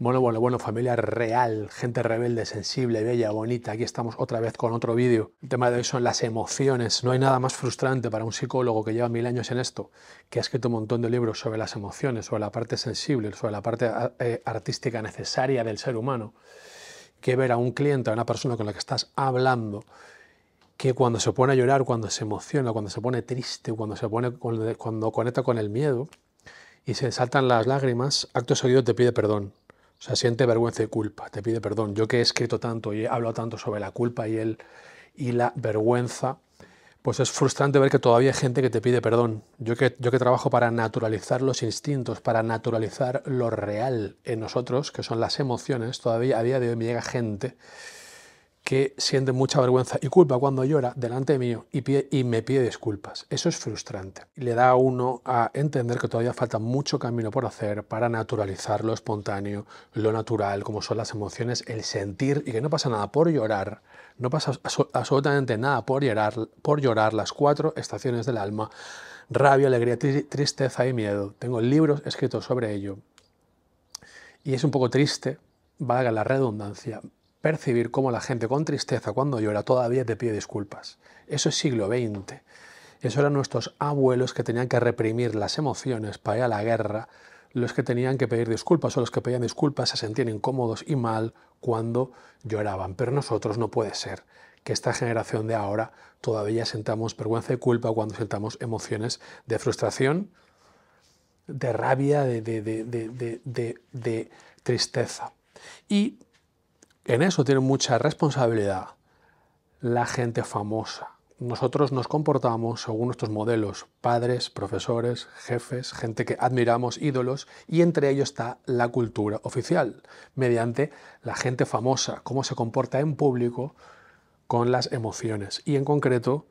Bueno, bueno, bueno, familia real, gente rebelde, sensible, bella, bonita. Aquí estamos otra vez con otro vídeo. El tema de hoy son las emociones. No hay nada más frustrante para un psicólogo que lleva mil años en esto, que ha escrito un montón de libros sobre las emociones, sobre la parte sensible, sobre la parte ah, eh, artística necesaria del ser humano, que ver a un cliente, a una persona con la que estás hablando, que cuando se pone a llorar, cuando se emociona, cuando se pone triste, cuando se pone cuando conecta con el miedo y se saltan las lágrimas, acto seguido te pide perdón o sea, siente vergüenza y culpa, te pide perdón. Yo que he escrito tanto y he hablado tanto sobre la culpa y, el, y la vergüenza, pues es frustrante ver que todavía hay gente que te pide perdón. Yo que, yo que trabajo para naturalizar los instintos, para naturalizar lo real en nosotros, que son las emociones, todavía a día de hoy me llega gente que siente mucha vergüenza y culpa cuando llora delante mío y, y me pide disculpas. Eso es frustrante. Le da a uno a entender que todavía falta mucho camino por hacer para naturalizar lo espontáneo, lo natural, como son las emociones, el sentir y que no pasa nada por llorar. No pasa absolutamente nada por llorar, las cuatro estaciones del alma. Rabia, alegría, tristeza y miedo. Tengo libros escritos sobre ello. Y es un poco triste valga la redundancia, percibir cómo la gente con tristeza cuando llora todavía te pide disculpas. Eso es siglo XX. Eso eran nuestros abuelos que tenían que reprimir las emociones para ir a la guerra, los que tenían que pedir disculpas o los que pedían disculpas se sentían incómodos y mal cuando lloraban. Pero nosotros no puede ser que esta generación de ahora todavía sentamos vergüenza y culpa cuando sentamos emociones de frustración, de rabia, de, de, de tristeza. Y en eso tiene mucha responsabilidad la gente famosa. Nosotros nos comportamos según nuestros modelos, padres, profesores, jefes, gente que admiramos, ídolos, y entre ellos está la cultura oficial, mediante la gente famosa, cómo se comporta en público con las emociones. Y en concreto,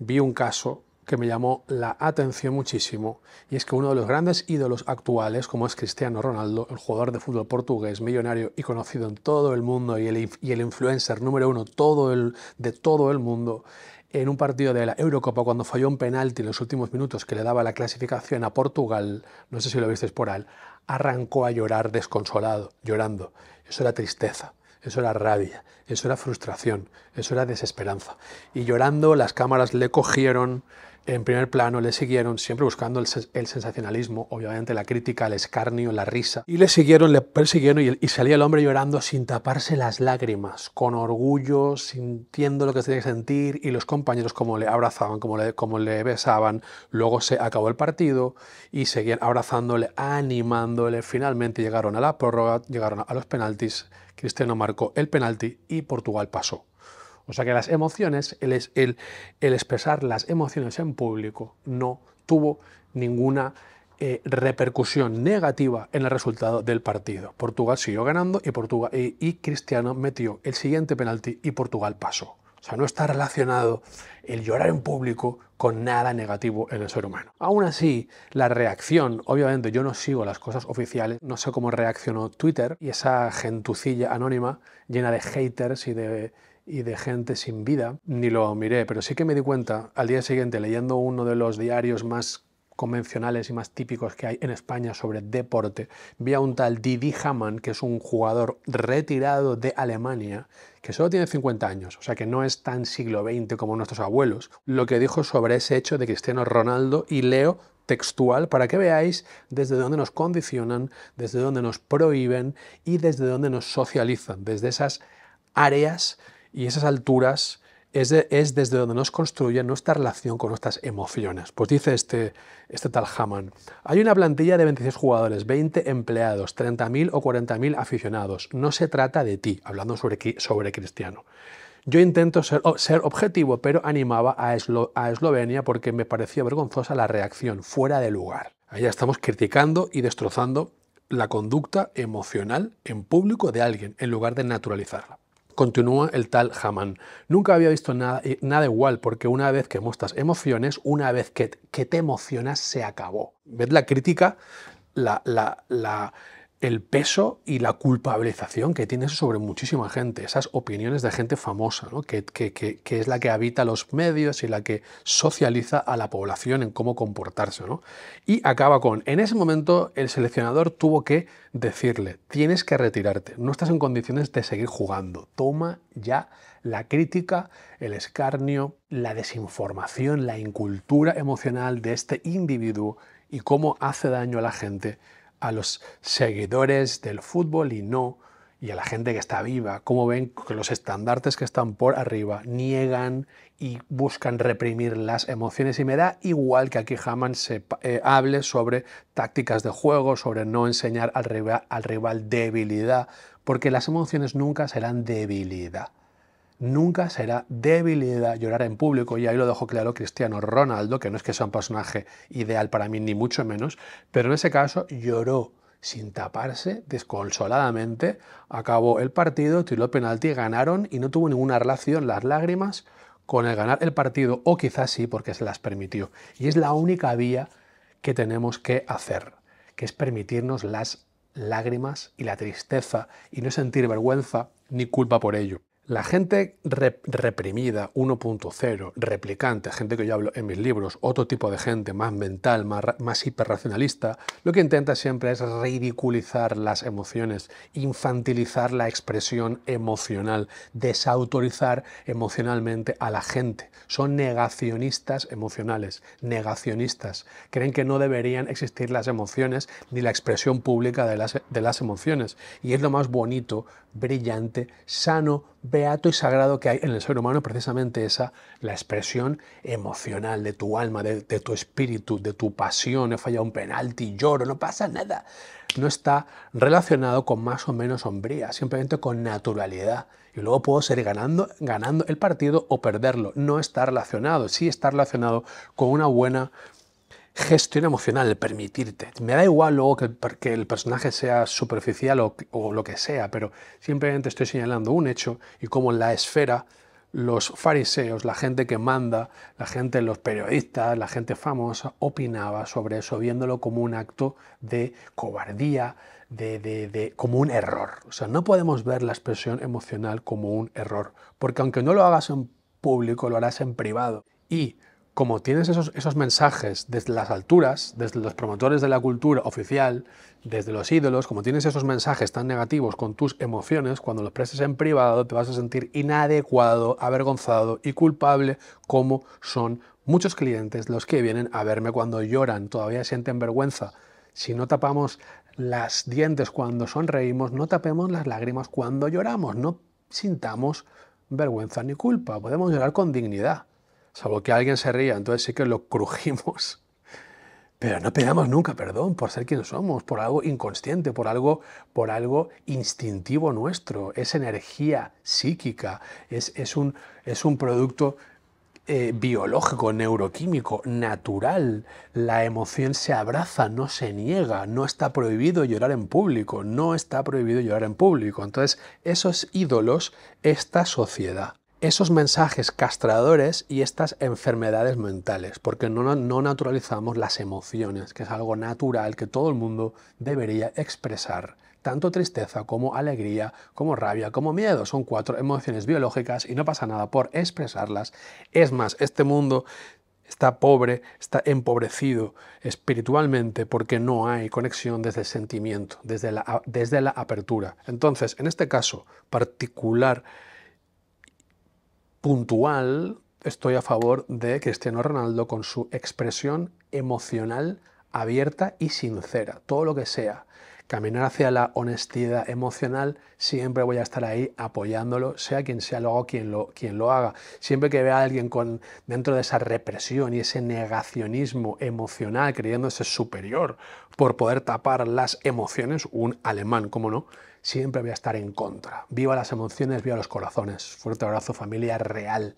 vi un caso que me llamó la atención muchísimo, y es que uno de los grandes ídolos actuales, como es Cristiano Ronaldo, el jugador de fútbol portugués, millonario y conocido en todo el mundo, y el, y el influencer número uno todo el, de todo el mundo, en un partido de la Eurocopa cuando falló un penalti en los últimos minutos que le daba la clasificación a Portugal, no sé si lo visteis por ahí, arrancó a llorar desconsolado, llorando. Eso era tristeza, eso era rabia, eso era frustración, eso era desesperanza. Y llorando las cámaras le cogieron, en primer plano le siguieron, siempre buscando el, sensacionalismo, obviamente la crítica, el escarnio, la risa. Y le siguieron, le persiguieron y, salía el hombre llorando sin taparse las lágrimas, con orgullo, sintiendo lo que tenía que sentir y los compañeros como le abrazaban, como le, como le besaban. Luego se acabó el partido y seguían abrazándole, animándole. Finalmente llegaron a la prórroga, llegaron a los penaltis. Cristiano marcó el penalti y Portugal pasó. O sea que las emociones, el, el, expresar las emociones en público no tuvo ninguna eh, repercusión negativa en el resultado del partido. Portugal siguió ganando y, Portugal, y, y, Cristiano metió el siguiente penalti y Portugal pasó. O sea, no está relacionado el llorar en público con nada negativo en el ser humano. Aún así, la reacción, obviamente yo no sigo las cosas oficiales, no sé cómo reaccionó Twitter y esa gentucilla anónima llena de haters y de, y de gente sin vida, ni lo miré, pero sí que me di cuenta al día siguiente leyendo uno de los diarios más convencionales y más típicos que hay en España sobre deporte, vi a un tal Didi Hamann, que es un jugador retirado de Alemania, que solo tiene 50 años, o sea que no es tan siglo XX como nuestros abuelos, lo que dijo sobre ese hecho de Cristiano Ronaldo y leo textual para que veáis desde dónde nos condicionan, desde dónde nos prohíben y desde dónde nos socializan, desde esas áreas y esas alturas es, desde donde nos construye nuestra relación con nuestras emociones. Pues dice este, este tal Haman, hay una plantilla de 26 jugadores, 20 empleados, 30.000 o 40.000 aficionados. No se trata de ti, hablando sobre, sobre Cristiano. Yo intento ser, objetivo, pero animaba a, Eslovenia porque me parecía vergonzosa la reacción, fuera de lugar. Ahí estamos criticando y destrozando la conducta emocional en público de alguien en lugar de naturalizarla. Continúa el tal Haman. Nunca había visto nada, eh, nada, igual, porque una vez que muestras emociones, una vez que, te emocionas, se acabó. ¿Ves la crítica? La, la, la, el peso y la culpabilización que tiene eso sobre muchísima gente, esas opiniones de gente famosa, que, es la que habita los medios y la que socializa a la población en cómo comportarse. Y acaba con, en ese momento el seleccionador tuvo que decirle, tienes que retirarte, no estás en condiciones de seguir jugando, toma ya la crítica, el escarnio, la desinformación, la incultura emocional de este individuo y cómo hace daño a la gente a los seguidores del fútbol y no y a la gente que está viva, cómo ven que los estandartes que están por arriba niegan y buscan reprimir las emociones. Y me da igual que aquí jamás se, eh, hable sobre tácticas de juego, sobre no enseñar al rival debilidad, porque las emociones nunca serán debilidad nunca será debilidad llorar en público, y ahí lo dejó claro Cristiano Ronaldo, que no es que sea un personaje ideal para mí, ni mucho menos, pero en ese caso lloró sin taparse, desconsoladamente, acabó el partido, tiró penalti, ganaron y no tuvo ninguna relación las lágrimas con el ganar el partido, o quizás sí, porque se las permitió. Y es la única vía que tenemos que hacer, que es permitirnos las lágrimas y la tristeza y no sentir vergüenza ni culpa por ello. La gente reprimida 1.0, replicante, gente que yo hablo en mis libros, otro tipo de gente más mental, más, hiperracionalista, lo que intenta siempre es ridiculizar las emociones, infantilizar la expresión emocional, desautorizar emocionalmente a la gente. Son negacionistas emocionales, negacionistas. Creen que no deberían existir las emociones ni la expresión pública de las, de las emociones. Y es lo más bonito, brillante, sano, beato y sagrado que hay en el ser humano, precisamente esa, la expresión emocional de tu alma, de, tu espíritu, de tu pasión, he fallado un penalti, lloro, no pasa nada. No está relacionado con más o menos sombría, simplemente con naturalidad. Y luego puedo ser ganando, ganando el partido o perderlo. No está relacionado, sí está relacionado con una buena gestión emocional, permitirte. Me da igual luego que el, personaje sea superficial o, lo que sea, pero simplemente estoy señalando un hecho y cómo la esfera, los fariseos, la gente que manda, la gente, los periodistas, la gente famosa, opinaba sobre eso, viéndolo como un acto de cobardía, de, como un error. O sea, no podemos ver la expresión emocional como un error, porque aunque no lo hagas en público, lo harás en privado. Y como tienes esos, esos mensajes desde las alturas, desde los promotores de la cultura oficial, desde los ídolos, como tienes esos mensajes tan negativos con tus emociones, cuando los preses en privado te vas a sentir inadecuado, avergonzado y culpable, como son muchos clientes los que vienen a verme cuando lloran, todavía sienten vergüenza. Si no tapamos las dientes cuando sonreímos, no tapemos las lágrimas cuando lloramos, no sintamos vergüenza ni culpa, podemos llorar con dignidad salvo que alguien se ría, entonces sí que lo crujimos. Pero no pedamos nunca perdón por ser quienes somos, por algo inconsciente, por algo, por algo instintivo nuestro. Es energía psíquica, es, un, producto eh, biológico, neuroquímico, natural. La emoción se abraza, no se niega, no está prohibido llorar en público, no está prohibido llorar en público. Entonces, esos ídolos, esta sociedad esos mensajes castradores y estas enfermedades mentales, porque no, naturalizamos las emociones, que es algo natural que todo el mundo debería expresar. Tanto tristeza como alegría, como rabia, como miedo. Son cuatro emociones biológicas y no pasa nada por expresarlas. Es más, este mundo está pobre, está empobrecido espiritualmente porque no hay conexión desde el sentimiento, desde la, desde la apertura. Entonces, en este caso particular, puntual, estoy a favor de Cristiano Ronaldo con su expresión emocional abierta y sincera, todo lo que sea. Caminar hacia la honestidad emocional, siempre voy a estar ahí apoyándolo, sea quien sea luego quien lo, quien lo haga. Siempre que vea a alguien con, dentro de esa represión y ese negacionismo emocional, creyéndose superior por poder tapar las emociones, un alemán, ¿cómo no? siempre voy a estar en contra. Viva las emociones, viva los corazones. Fuerte abrazo familia real.